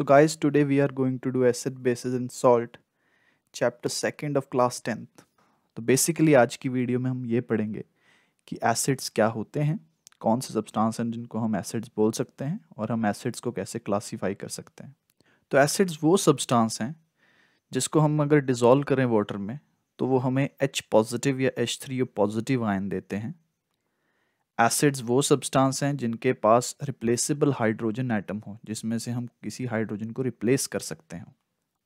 So guys, today we are going to do acid bases and salt chapter second of class 10th. तो basically आज की video में हम ये पढ़ेंगे कि एसिड्स क्या होते हैं कौन से सब्सटेंस हैं जिनको हम एसिड्स बोल सकते हैं और हम एसिड्स को कैसे क्लासीफाई कर सकते हैं तो एसिड्स वो सब्सटेंस हैं जिसको हम अगर डिज़ोल्व करें वाटर में तो वो हमें एच पॉजिटिव या एच थ्री पॉजिटिव आयन देते हैं एसिड्स वो सब्सटेंस हैं जिनके पास रिप्लेसेबल हाइड्रोजन आइटम हो जिसमें से हम किसी हाइड्रोजन को रिप्लेस कर सकते हैं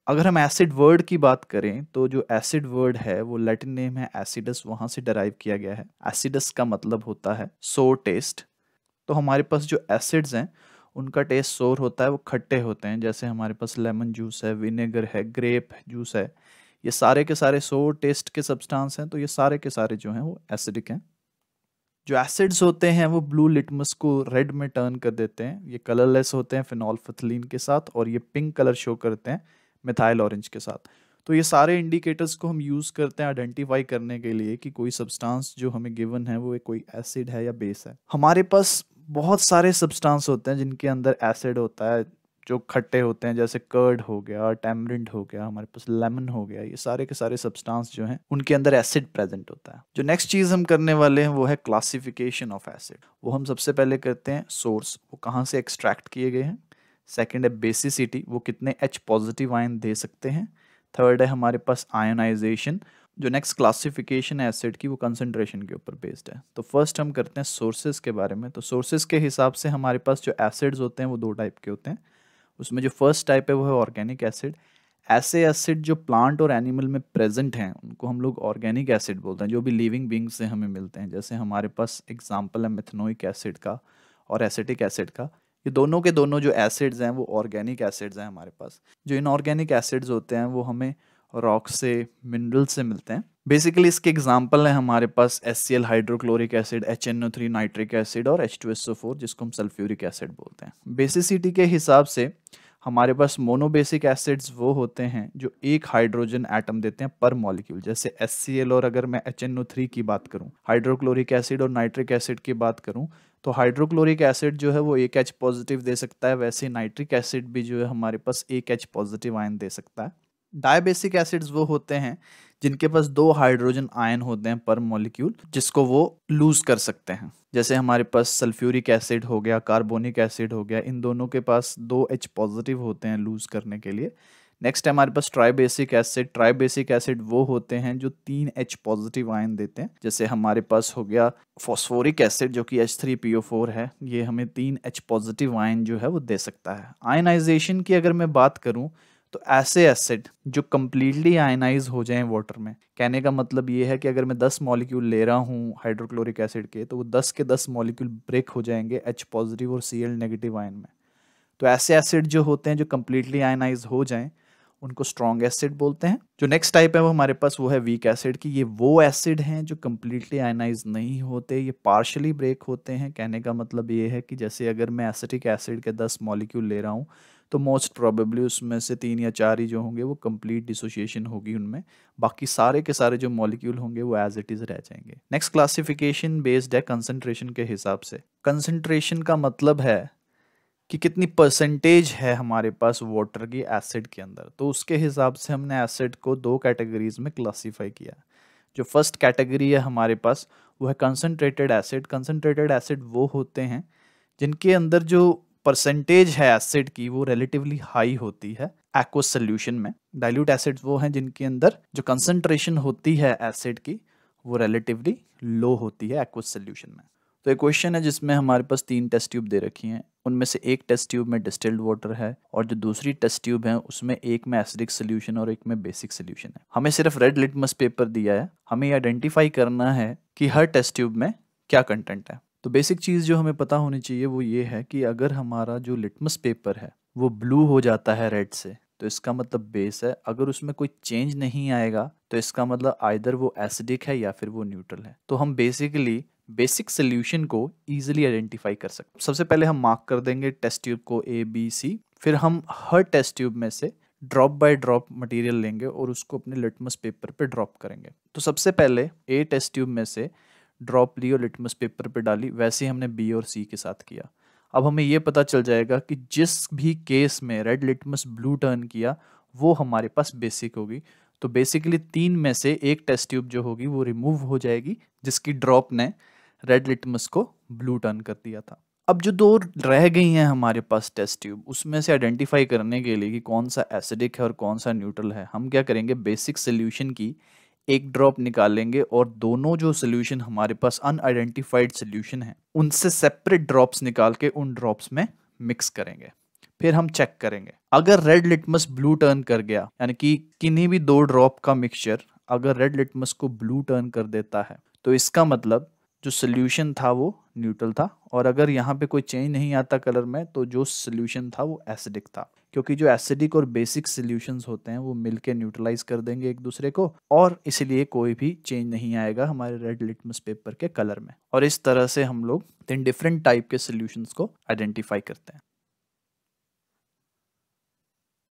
अगर हम एसिड वर्ड की बात करें तो जो एसिड वर्ड है वो लैटिन नेम है एसिडस वहाँ से डराइव किया गया है एसिडस का मतलब होता है सोर टेस्ट तो हमारे पास जो एसिड्स हैं उनका टेस्ट सोर होता है वो खट्टे होते हैं जैसे हमारे पास लेमन जूस है विनेगर है ग्रेप जूस है ये सारे के सारे सोर टेस्ट के सब्सटेंस हैं तो ये सारे के सारे जो हैं वो एसिडिक हैं जो एसिड्स होते हैं वो ब्लू लिटमस को रेड में टर्न कर देते हैं ये कलरलेस होते हैं फिनॉल्फथलीन के साथ और ये पिंक कलर शो करते हैं मिथाइल ऑरेंज के साथ तो ये सारे इंडिकेटर्स को हम यूज़ करते हैं आइडेंटिफाई करने के लिए कि कोई सब्सटेंस जो हमें गिवन है वो एक कोई एसिड है या बेस है हमारे पास बहुत सारे सब्सटेंस होते हैं जिनके अंदर एसिड होता है जो खट्टे होते हैं जैसे कर्ड हो गया टैमरिंड हो गया हमारे पास लेमन हो गया ये सारे के सारे सब्सटेंस जो हैं उनके अंदर एसिड प्रेजेंट होता है जो नेक्स्ट चीज़ हम करने वाले हैं वो है क्लासिफिकेशन ऑफ एसिड वो हम सबसे पहले करते हैं सोर्स वो कहाँ से एक्सट्रैक्ट किए गए हैं सेकेंड है बेसिसिटी वो कितने एच पॉजिटिव आयन दे सकते हैं थर्ड है हमारे पास आयोनाइजेशन जो नेक्स्ट क्लासिफिकेशन है एसिड की वो कंसनट्रेशन के ऊपर बेस्ड है तो फर्स्ट हम करते हैं सोर्सेज के बारे में तो सोर्सेज के हिसाब से हमारे पास जो एसिड्स होते हैं वो दो टाइप के होते हैं उसमें जो फर्स्ट टाइप है वो है ऑर्गेनिक एसिड ऐसे एसिड जो प्लांट और एनिमल में प्रेजेंट हैं उनको हम लोग ऑर्गेनिक एसिड बोलते हैं जो भी लिविंग बींग से हमें मिलते हैं जैसे हमारे पास एग्जाम्पल है मिथनोइक एसिड का और एसिटिक एसिड का ये दोनों के दोनों जो एसिड्स हैं वो ऑर्गेनिक एसिड्स हैं हमारे पास जो इनऑर्गेनिक एसिड्स होते हैं वो हमें रॉक से मिनरल से मिलते हैं बेसिकली इसके एग्जाम्पल हैं हमारे पास S C L hydrochloric acid H N O three nitric acid और H two S O four जिसको हम सल्फ्यूरिक एसिड बोलते हैं बेसिसिटी के हिसाब से हमारे पास मोनोबेसिक एसिड्स वो होते हैं जो एक हाइड्रोजन एटम देते हैं पर मॉलिक्यूल जैसे एस सी एल और अगर मैं एच एन ओ थ्री की बात करूँ हाइड्रोक्लोरिक एसिड और नाइट्रिक एसिड की बात करूँ तो हाइड्रोक्लोरिक एसिड जो है वो एक एच पॉजिटिव दे सकता है वैसे नाइट्रिक एसिड भी जो है हमारे पास एक एच पॉजिटिव आयन दे सकता है डायबेसिक एसिड्स वो होते हैं जिनके पास दो हाइड्रोजन आयन होते हैं पर मॉलिक्यूल जिसको वो लूज कर सकते हैं जैसे हमारे पास सल्फ्यूरिक एसिड हो गया कार्बोनिक एसिड हो गया इन दोनों के पास दो एच पॉजिटिव होते हैं लूज करने के लिए नेक्स्ट हमारे पास ट्राइबेसिक एसिड ट्राइबेसिक एसिड वो होते हैं जो तीन एच पॉजिटिव आयन देते हैं जैसे हमारे पास हो गया फॉस्फोरिक एसिड जो कि H three P O four है ये हमें तीन एच पॉजिटिव आयन जो है वो दे सकता है आयनाइजेशन की अगर मैं बात करूँ तो ऐसे एसिड जो कम्प्लीटली आयनाइज हो जाएं वाटर में कहने का मतलब ये है कि अगर मैं 10 मॉलिक्यूल ले रहा हूँ हाइड्रोक्लोरिक एसिड के तो वो 10 के 10 मॉलिक्यूल ब्रेक हो जाएंगे एच पॉजिटिव और सी नेगेटिव आयन में तो ऐसे एसिड जो होते हैं जो कम्प्लीटली आयनाइज हो जाएं उनको स्ट्रॉन्ग एसिड बोलते हैं जो नेक्स्ट टाइप है वो हमारे पास वो है वीक एसिड की ये वो एसिड हैं जो कम्प्लीटली आयनाइज नहीं होते ये पार्शली ब्रेक होते हैं कहने का मतलब ये है कि जैसे अगर मैं एसिटिक एसिड के दस मॉलिक्यूल ले रहा हूँ तो मोस्ट प्रॉबेबली उसमें से तीन या चार ही जो होंगे वो कंप्लीट डिसोसिएशन होगी उनमें बाकी सारे के सारे जो मॉलिक्यूल होंगे वो एज इट इज रह जाएंगे नेक्स्ट क्लासिफिकेशन बेस्ड है कंसनट्रेशन के हिसाब से कंसनट्रेशन का मतलब है कि कितनी परसेंटेज है हमारे पास वाटर की एसिड के अंदर तो उसके हिसाब से हमने एसिड को दो कैटेगरीज में क्लासीफाई किया जो फर्स्ट कैटेगरी है हमारे पास वो है कंसनट्रेटेड एसिड कंसनट्रेटेड एसिड वो होते हैं जिनके अंदर जो परसेंटेज है एसिड की वो रिलेटिवली हाई होती है एक्व सोल्यूशन में डाइल्यूट एसिड वो हैं जिनके अंदर जो कंसनट्रेशन होती है एसिड की वो रिलेटिवली लो होती है एक्व सोल्यूशन में तो एक क्वेश्चन है जिसमें हमारे पास तीन टेस्ट ट्यूब दे रखी हैं उनमें से एक टेस्ट ट्यूब में डिस्टिल्ड वाटर है और जो दूसरी टेस्ट ट्यूब है उसमें एक में एसिडिक सोल्यूशन और एक में बेसिक सोल्यूशन है हमें सिर्फ रेड लिटमस पेपर दिया है हमें आइडेंटिफाई करना है कि हर टेस्ट ट्यूब में क्या कंटेंट है तो बेसिक चीज़ जो हमें पता होनी चाहिए वो ये है कि अगर हमारा जो लिटमस पेपर है वो ब्लू हो जाता है रेड से तो इसका मतलब बेस है अगर उसमें कोई चेंज नहीं आएगा तो इसका मतलब आइदर वो एसिडिक है या फिर वो न्यूट्रल है तो हम बेसिकली बेसिक सोल्यूशन को ईजिली आइडेंटिफाई कर सकते सबसे पहले हम मार्क कर देंगे टेस्ट ट्यूब को ए बी सी फिर हम हर टेस्ट ट्यूब में से ड्रॉप बाय ड्रॉप मटेरियल लेंगे और उसको अपने लिटमस पेपर पे ड्रॉप करेंगे तो सबसे पहले ए टेस्ट ट्यूब में से ड्रॉप ली और लिटमस पेपर पे डाली वैसे हमने बी और सी के साथ किया अब हमें ये पता चल जाएगा कि जिस भी केस में रेड लिटमस ब्लू टर्न किया वो हमारे पास बेसिक होगी तो बेसिकली तीन में से एक टेस्ट ट्यूब जो होगी वो रिमूव हो जाएगी जिसकी ड्रॉप ने रेड लिटमस को ब्लू टर्न कर दिया था अब जो दो रह गई हैं हमारे पास टेस्ट ट्यूब उसमें से आइडेंटिफाई करने के लिए कि कौन सा एसिडिक है और कौन सा न्यूट्रल है हम क्या करेंगे बेसिक सोल्यूशन की एक ड्रॉप निकालेंगे और दोनों जो सोल्यूशन हमारे पास अनआइडेंटिफाइड सोल्यूशन है उनसे सेपरेट ड्रॉप्स निकाल के उन ड्रॉप्स में मिक्स करेंगे फिर हम चेक करेंगे अगर रेड लिटमस ब्लू टर्न कर गया यानी कि किन्हीं भी दो ड्रॉप का मिक्सचर अगर रेड लिटमस को ब्लू टर्न कर देता है तो इसका मतलब जो सोल्यूशन था वो न्यूट्रल था और अगर यहाँ पे कोई चेंज नहीं आता कलर में तो जो सोल्यूशन था वो एसिडिक था क्योंकि जो एसिडिक और बेसिक सोल्यूशन होते हैं वो मिलके न्यूट्रलाइज कर देंगे एक दूसरे को और इसलिए कोई भी चेंज नहीं आएगा हमारे रेड लिटमस पेपर के कलर में और इस तरह से हम लोग तीन डिफरेंट टाइप के सोल्यूशन को आइडेंटिफाई करते हैं